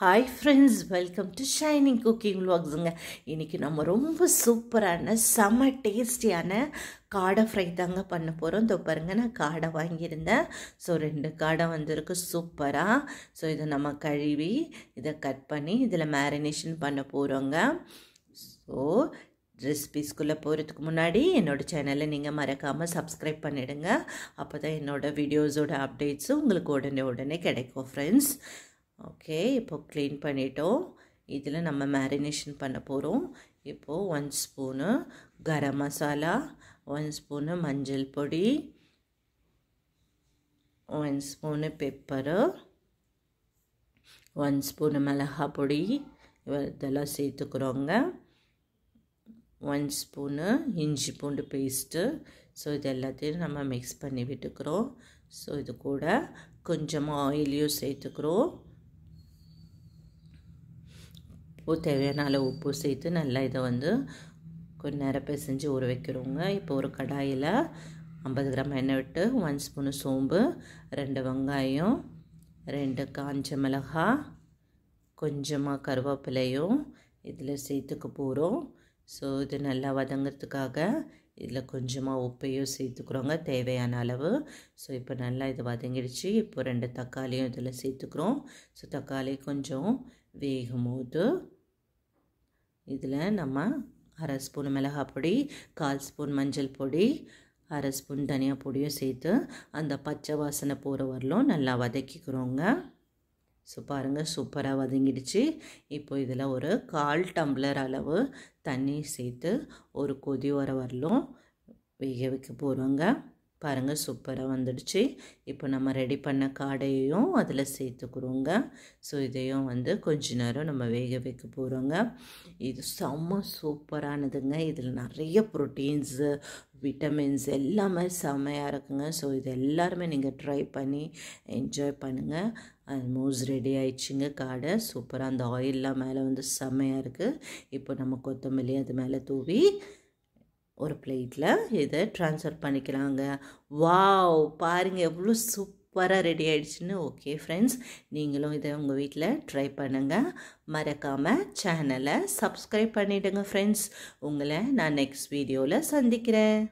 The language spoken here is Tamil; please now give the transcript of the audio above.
hi friends welcome to shining cooking வாக்ஸுங்க இன்றைக்கி நம்ம ரொம்ப சூப்பரான செம்ம டேஸ்டியான காடை ஃப்ரை தாங்க பண்ண போகிறோம் இந்த பாருங்க நான் காடை வாங்கியிருந்தேன் ஸோ ரெண்டு காடை வந்திருக்கு சூப்பராக ஸோ இதை நம்ம கழுவி இதை கட் பண்ணி இதில் மேரினேஷன் பண்ண போகிறோங்க ஸோ ரெசிபிஸ்குள்ளே போகிறதுக்கு முன்னாடி என்னோடய சேனலை நீங்கள் மறக்காமல் சப்ஸ்கிரைப் பண்ணிவிடுங்க அப்போ தான் என்னோடய வீடியோஸோட அப்டேட்ஸும் உங்களுக்கு உடனே உடனே கிடைக்கும் ஃப்ரெண்ட்ஸ் ஓகே இப்போ க்ளீன் பண்ணிட்டோம் இதில் நம்ம மேரினேஷன் பண்ண போகிறோம் இப்போது one spoon garam masala one spoon மஞ்சள் பொடி one spoon pepper one spoon மிளகா பொடி இதெல்லாம் சேர்த்துக்கிறோங்க ஒன் ஸ்பூனு இஞ்சி பூண்டு பேஸ்ட்டு ஸோ இது எல்லாத்தையும் நம்ம மிக்ஸ் பண்ணி விட்டுக்கிறோம் ஸோ இது கூட கொஞ்சமாக ஆயிலையும் சேர்த்துக்கிறோம் உப்பு தேவையான அளவு உப்பு சேர்த்து நல்லா இதை வந்து கொஞ்சம் நேரம் பிசைஞ்சு ஊற வைக்கிறோங்க இப்போ ஒரு கடாயில் ஐம்பது கிராம் எண்ணெய் விட்டு ஒன் ஸ்பூனு சோம்பு ரெண்டு வெங்காயம் ரெண்டு காஞ்ச மிளகா கொஞ்சமாக கருவேப்பிலையும் இதில் சேர்த்துக்க போகிறோம் ஸோ இது நல்லா வதங்கிறதுக்காக இதில் கொஞ்சமாக உப்பையும் சேர்த்துக்கிறோங்க தேவையான அளவு ஸோ இப்போ நல்லா இது வதங்கிடுச்சு இப்போ ரெண்டு தக்காளியும் இதில் சேர்த்துக்கிறோம் ஸோ தக்காளி கொஞ்சம் வேகும் போது இதில் நம்ம அரை ஸ்பூன் மிளகாய் பொடி கால் ஸ்பூன் மஞ்சள் பொடி அரை ஸ்பூன் தனியாக பொடியும் சேர்த்து அந்த பச்சை வாசனை போகிற வரலும் நல்லா வதக்கிக்கிறோங்க ஸோ பாருங்கள் சூப்பராக வதங்கிடுச்சு இப்போ இதில் ஒரு கால் டம்ளர் அளவு தண்ணி சேர்த்து ஒரு கொதி வர வரலும் வேக வைக்க போகிறோங்க பாருங்கள் சூப்பராக வந்துடுச்சு இப்போ நம்ம ரெடி பண்ண காடையையும் அதில் சேர்த்துக்குறோங்க ஸோ இதையும் வந்து கொஞ்ச நேரம் நம்ம வேக வைக்க போகிறோங்க இது செம்ம சூப்பரானதுங்க இதில் நிறைய ப்ரோட்டீன்ஸு விட்டமின்ஸ் எல்லாமே செம்மையாக இருக்குங்க ஸோ இது எல்லாருமே நீங்கள் ட்ரை பண்ணி என்ஜாய் பண்ணுங்கள் ஆல்மோஸ்ட் ரெடி ஆயிடுச்சுங்க காடை சூப்பராக அந்த ஆயிலெலாம் மேலே வந்து செம்மையாக இருக்குது இப்போ நம்ம கொத்தமல்லி அது மேலே தூவி ஒரு பிளேட்டில் இதை ட்ரான்ஸ்ஃபர் பண்ணிக்கலாங்க வாவ் பாருங்கள் எவ்வளோ சூப்பராக ரெடி ஆகிடுச்சுன்னு ஓகே ஃப்ரெண்ட்ஸ் நீங்களும் இதை உங்கள் வீட்டில் ட்ரை பண்ணுங்கள் மறக்காமல் சேனலை சப்ஸ்கிரைப் பண்ணிவிடுங்க ஃப்ரெண்ட்ஸ் உங்களை நான் நெக்ஸ்ட் வீடியோவில் சந்திக்கிறேன்